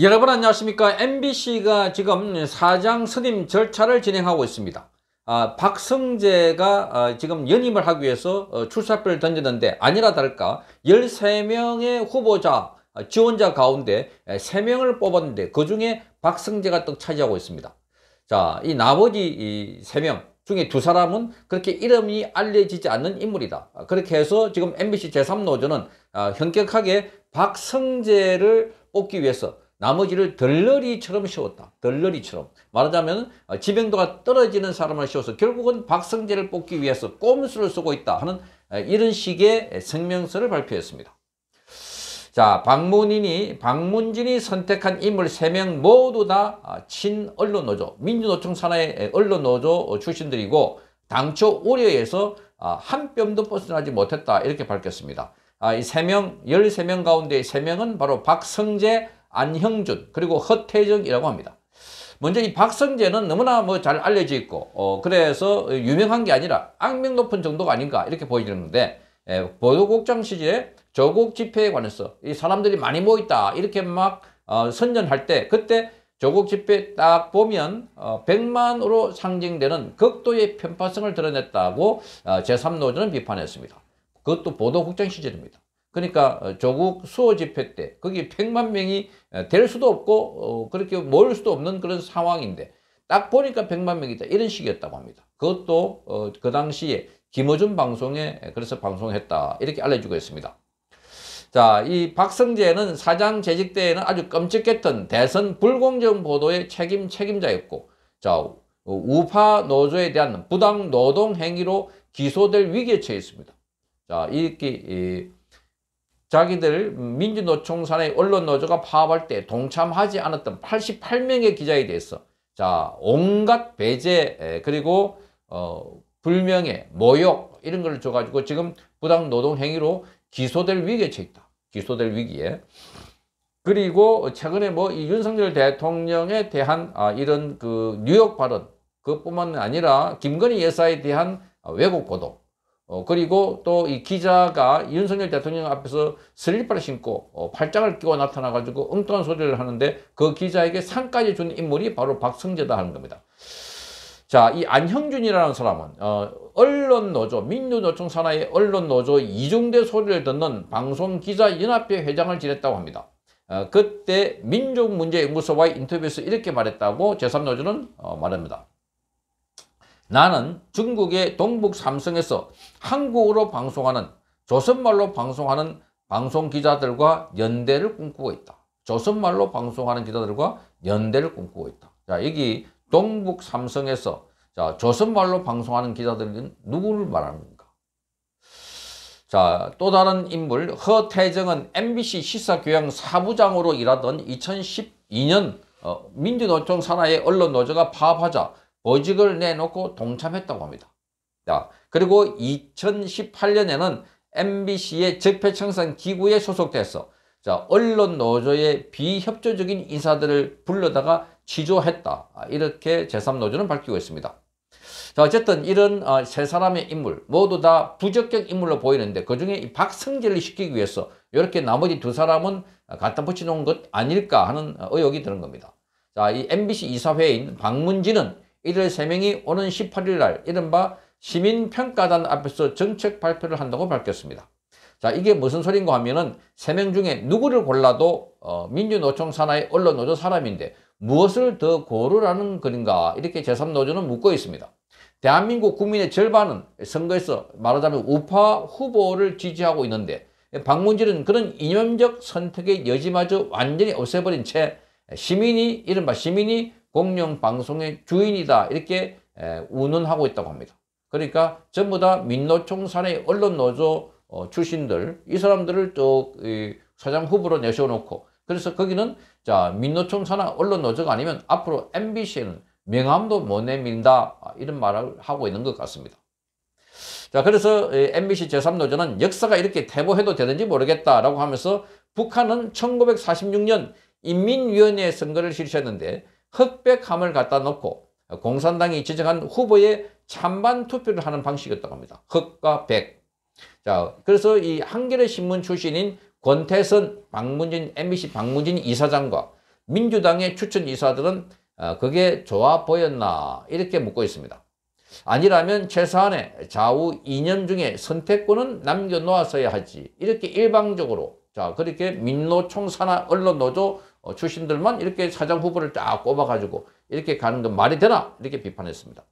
여러분 안녕하십니까 MBC가 지금 사장 선임 절차를 진행하고 있습니다 아, 박성재가 아, 지금 연임을 하기 위해서 어, 출사표를 던졌는데 아니라 다를까 13명의 후보자 아, 지원자 가운데 에, 3명을 뽑았는데 그 중에 박성재가 또 차지하고 있습니다 자, 이 나머지 이 3명 중에 두 사람은 그렇게 이름이 알려지지 않는 인물이다. 아, 그렇게 해서 지금 MBC 제3노조는 아, 현격하게 박성재를 뽑기 위해서 나머지를 덜러리처럼 씌웠다. 덜러리처럼. 말하자면 지명도가 떨어지는 사람을 씌워서 결국은 박성재를 뽑기 위해서 꼼수를 쓰고 있다 하는 이런 식의 성명서를 발표했습니다. 자, 방문인이방문진이 선택한 인물 3명 모두 다 아, 친언론노조, 민주노총 산하의 언론노조 출신들이고 당초 우려에서 아, 한 뼘도 벗어나지 못했다 이렇게 밝혔습니다. 아, 이 3명, 13명 가운데 3명은 바로 박성재, 안형준 그리고 허태정이라고 합니다. 먼저 이 박성재는 너무나 뭐 잘 알려져 있고 어, 그래서 유명한 게 아니라 악명 높은 정도가 아닌가 이렇게 보여지는데 예, 보도국장 시절에 조국 집회에 관해서 이 사람들이 많이 모였다 이렇게 막 어, 선전할 때 그때 조국 집회 딱 보면 어, 100만으로 상징되는 극도의 편파성을 드러냈다고 어, 제3노조는 비판했습니다. 그것도 보도국장 시절입니다. 그러니까 조국 수호 집회 때 거기 100만 명이 될 수도 없고 어, 그렇게 모일 수도 없는 그런 상황인데 딱 보니까 100만 명이다 이런 식이었다고 합니다. 그것도 어, 그 당시에 김어준 방송에 그래서 방송했다 이렇게 알려주고 있습니다. 자, 이 박성재는 사장 재직 때에는 아주 끔찍했던 대선 불공정 보도의 책임 책임자였고, 자, 우파 노조에 대한 부당 노동 행위로 기소될 위기에 처했습니다 자, 이렇게 자기들 민주노총 산의 언론노조가 파업할 때 동참하지 않았던 88명의 기자에 대해서 자 온갖 배제 그리고 어, 불명예, 모욕 이런 걸 줘가지고 지금 부당 노동 행위로 기소될 위기에 처 있다. 기소될 위기에. 그리고 최근에 뭐이 윤석열 대통령에 대한 아, 이런 그 뉴욕 발언 그뿐만 아니라 김건희 여사에 대한 아, 왜곡 보도 어, 그리고 또 이 기자가 윤석열 대통령 앞에서 슬리퍼를 신고 어, 팔짱을 끼고 나타나가지고 엉뚱한 소리를 하는데 그 기자에게 상까지 준 인물이 바로 박성재다 하는 겁니다. 자, 이 안형준이라는 사람은 어, 언론노조, 민주노총 산하의 언론노조 이중대 소리를 듣는 방송기자연합회 회장을 지냈다고 합니다. 어, 그때 민족문제연구소와의 인터뷰에서 이렇게 말했다고 제3노조는 어, 말합니다. 나는 중국의 동북 삼성에서 한국어로 방송하는 조선말로 방송하는 방송 기자들과 연대를 꿈꾸고 있다. 조선말로 방송하는 기자들과 연대를 꿈꾸고 있다. 자, 여기 동북 삼성에서 자, 조선말로 방송하는 기자들은 누구를 말하는가 자, 또 다른 인물 허태정은 MBC 시사교양 사부장으로 일하던 2012년 어, 민주노총 산하의 언론노조가 파업하자 보직을 내놓고 동참했다고 합니다. 자, 그리고 2018년에는 MBC의 적폐청산 기구에 소속돼서 자, 언론 노조의 비협조적인 인사들을 불러다가 취조했다. 아, 이렇게 제3노조는 밝히고 있습니다. 자, 어쨌든 이런 어, 세 사람의 인물 모두 다 부적격 인물로 보이는데 그중에 박성재를 시키기 위해서 이렇게 나머지 두 사람은 갖다 붙여놓은 것 아닐까 하는 어, 의혹이 드는 겁니다. 자, 이 MBC 이사회인 박문진은 이들 세명이 오는 18일 날 이른바 시민평가단 앞에서 정책 발표를 한다고 밝혔습니다. 자 이게 무슨 소린가 하면은 세 명 중에 누구를 골라도 어, 민주노총 산하의 언론노조 사람인데 무엇을 더 고르라는 글인가 이렇게 제3노조는 묻고 있습니다. 대한민국 국민의 절반은 선거에서 말하자면 우파 후보를 지지하고 있는데 박문질은 그런 이념적 선택의 여지마저 완전히 없애버린 채 시민이 이른바 시민이 공영 방송의 주인이다 이렇게 운운하고 있다고 합니다. 그러니까 전부 다 민노총 산의 언론노조 어, 출신들 이 사람들을 쭉 사장 후보로 내세워놓고 그래서 거기는 자 민노총 산의 언론노조가 아니면 앞으로 MBC는 명함도 못 내민다 아, 이런 말을 하고 있는 것 같습니다. 자 그래서 MBC 제3노조는 역사가 이렇게 대보해도 되는지 모르겠다라고 하면서 북한은 1946년 인민위원회 선거를 실시했는데 흑백함을 갖다 놓고 공산당이 지정한 후보의 찬반 투표를 하는 방식이었다고 합니다. 흑과 백. 자, 그래서 이 한겨레 신문 출신인 권태선, 박문진, MBC 박문진 이사장과 민주당의 추천 이사들은 어, 그게 좋아 보였나 이렇게 묻고 있습니다. 아니라면 최소한의 좌우 이념 중에 선택권은 남겨놓았어야 하지 이렇게 일방적으로 자 그렇게 민노총사나 언론노조 어, 출신들만 이렇게 사장 후보를 쫙 꼽아가지고 이렇게 가는 건 말이 되나? 이렇게 비판했습니다.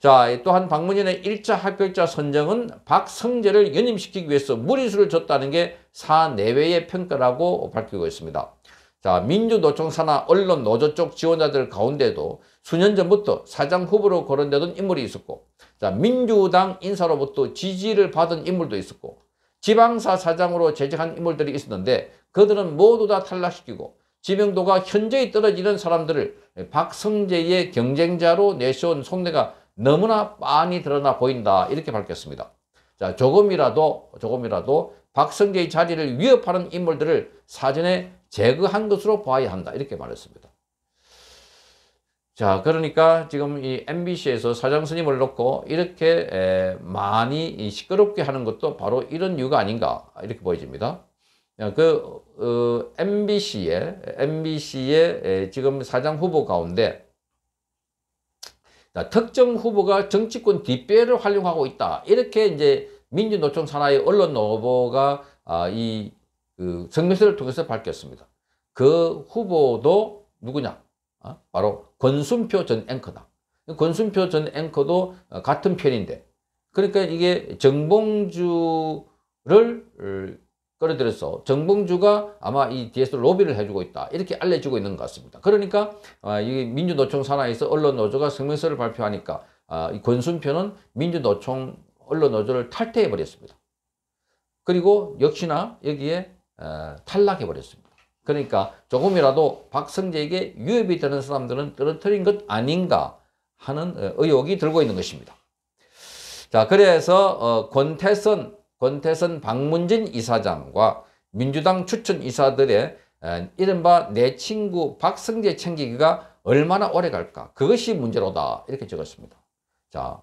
자, 또한 박문현의 1차 합격자 선정은 박성재를 연임시키기 위해서 무리수를 줬다는 게 사내외의 평가라고 밝히고 있습니다. 자, 민주노총 사나 언론 노조 쪽 지원자들 가운데도 수년 전부터 사장 후보로 거론되던 인물이 있었고, 자, 민주당 인사로부터 지지를 받은 인물도 있었고, 지방사 사장으로 재직한 인물들이 있었는데 그들은 모두 다탈락시키고 지명도가 현저히 떨어지는 사람들을 박성재의 경쟁자로 내세운 속내가 너무나 많이 드러나 보인다 이렇게 밝혔습니다. 자 조금이라도 조금이라도 박성재의 자리를 위협하는 인물들을 사전에 제거한 것으로 보야 한다 이렇게 말했습니다. 자 그러니까 지금 이 MBC에서 사장 스님을 놓고 이렇게 많이 시끄럽게 하는 것도 바로 이런 이유가 아닌가 이렇게 보여집니다. 그 어, MBC의 MBC의 지금 사장 후보 가운데 특정 후보가 정치권 뒷배를 활용하고 있다. 이렇게 이제 민주노총 산하의 언론 노보가 아, 이그 성명서를 통해서 밝혔습니다. 그 후보도 누구냐? 아, 바로 권순표 전 앵커다. 권순표 전 앵커도 같은 편인데 그러니까 이게 정봉주를 끌어들여서 정봉주가 아마 이 뒤에서 로비를 해주고 있다 이렇게 알려주고 있는 것 같습니다. 그러니까 아, 이 민주노총 산하에서 언론노조가 성명서를 발표하니까 아, 권순표는 민주노총 언론노조를 탈퇴해버렸습니다. 그리고 역시나 여기에 아, 탈락해버렸습니다. 그러니까 조금이라도 박성재에게 유협이 되는 사람들은 떨어뜨린 것 아닌가 하는 어, 의혹이 들고 있는 것입니다. 자 그래서 어, 권태선 권태선 박문진 이사장과 민주당 추천 이사들의 이른바 내 친구 박성재 챙기기가 얼마나 오래 갈까 그것이 문제로다 이렇게 적었습니다. 자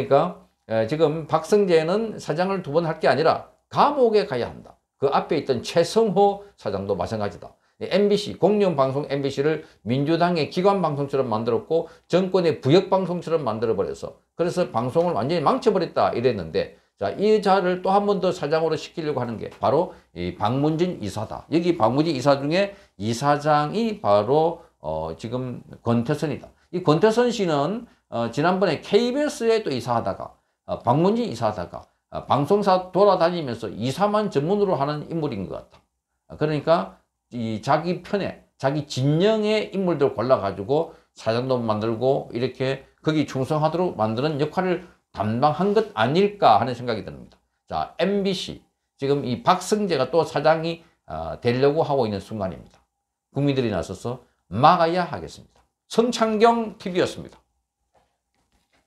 그러니까 지금 박성재는 사장을 두 번 할 게 아니라 감옥에 가야 한다. 그 앞에 있던 최성호 사장도 마찬가지다. MBC 공영방송 MBC를 민주당의 기관방송처럼 만들었고 정권의 부역방송처럼 만들어버려서 그래서 방송을 완전히 망쳐버렸다 이랬는데 자, 이 자를 또 한 번 더 사장으로 시키려고 하는 게 바로 이 박문진 이사다. 여기 박문진 이사 중에 이사장이 바로 어, 지금 권태선이다. 이 권태선 씨는 어, 지난번에 KBS에 또 이사하다가 어, 박문진 이사하다가 어, 방송사 돌아다니면서 이사만 전문으로 하는 인물인 것 같다. 어, 그러니까 이 자기 편에 자기 진영의 인물들 골라가지고 사장도 만들고 이렇게 거기 충성하도록 만드는 역할을 담당한 것 아닐까 하는 생각이 듭니다. 자, MBC. 지금 이 박승재가 또 사장이 어, 되려고 하고 있는 순간입니다. 국민들이 나서서 막아야 하겠습니다. 성창경 TV였습니다.